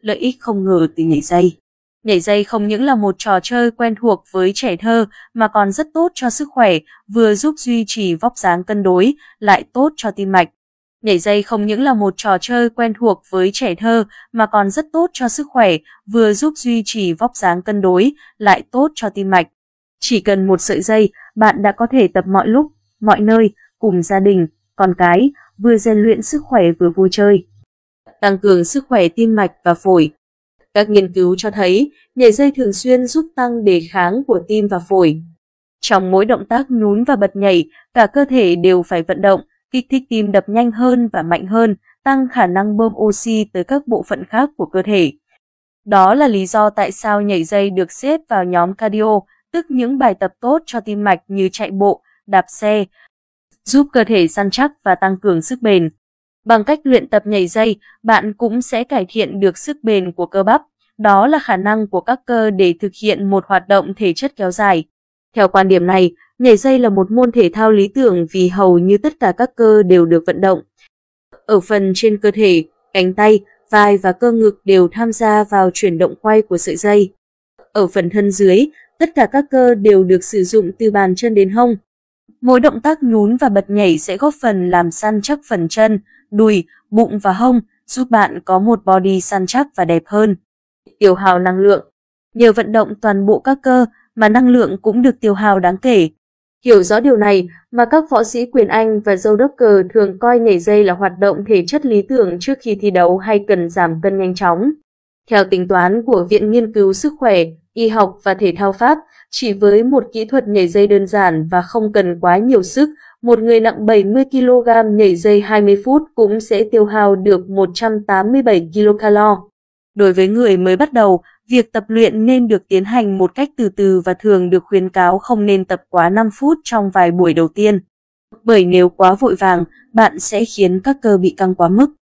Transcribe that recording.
lợi ích không ngờ từ nhảy dây. Nhảy dây không những là một trò chơi quen thuộc với trẻ thơ mà còn rất tốt cho sức khỏe, vừa giúp duy trì vóc dáng cân đối, lại tốt cho tim mạch. Nhảy dây không những là một trò chơi quen thuộc với trẻ thơ mà còn rất tốt cho sức khỏe, vừa giúp duy trì vóc dáng cân đối, lại tốt cho tim mạch. Chỉ cần một sợi dây, bạn đã có thể tập mọi lúc, mọi nơi, cùng gia đình, con cái, vừa rèn luyện sức khỏe vừa vui chơi tăng cường sức khỏe tim mạch và phổi. Các nghiên cứu cho thấy nhảy dây thường xuyên giúp tăng đề kháng của tim và phổi. Trong mỗi động tác nhún và bật nhảy, cả cơ thể đều phải vận động, kích thích tim đập nhanh hơn và mạnh hơn, tăng khả năng bơm oxy tới các bộ phận khác của cơ thể. Đó là lý do tại sao nhảy dây được xếp vào nhóm cardio, tức những bài tập tốt cho tim mạch như chạy bộ, đạp xe, giúp cơ thể săn chắc và tăng cường sức bền. Bằng cách luyện tập nhảy dây, bạn cũng sẽ cải thiện được sức bền của cơ bắp. Đó là khả năng của các cơ để thực hiện một hoạt động thể chất kéo dài. Theo quan điểm này, nhảy dây là một môn thể thao lý tưởng vì hầu như tất cả các cơ đều được vận động. Ở phần trên cơ thể, cánh tay, vai và cơ ngực đều tham gia vào chuyển động quay của sợi dây. Ở phần thân dưới, tất cả các cơ đều được sử dụng từ bàn chân đến hông. Mỗi động tác nhún và bật nhảy sẽ góp phần làm săn chắc phần chân, đùi, bụng và hông giúp bạn có một body săn chắc và đẹp hơn. Tiêu hao năng lượng Nhờ vận động toàn bộ các cơ mà năng lượng cũng được tiêu hao đáng kể. Hiểu rõ điều này mà các võ sĩ quyền Anh và dâu đốc cờ thường coi nhảy dây là hoạt động thể chất lý tưởng trước khi thi đấu hay cần giảm cân nhanh chóng. Theo tính toán của Viện Nghiên cứu Sức khỏe, Y học và Thể thao Pháp, chỉ với một kỹ thuật nhảy dây đơn giản và không cần quá nhiều sức, một người nặng 70 kg nhảy dây 20 phút cũng sẽ tiêu hao được 187 kilocalo. Đối với người mới bắt đầu, việc tập luyện nên được tiến hành một cách từ từ và thường được khuyến cáo không nên tập quá 5 phút trong vài buổi đầu tiên. Bởi nếu quá vội vàng, bạn sẽ khiến các cơ bị căng quá mức.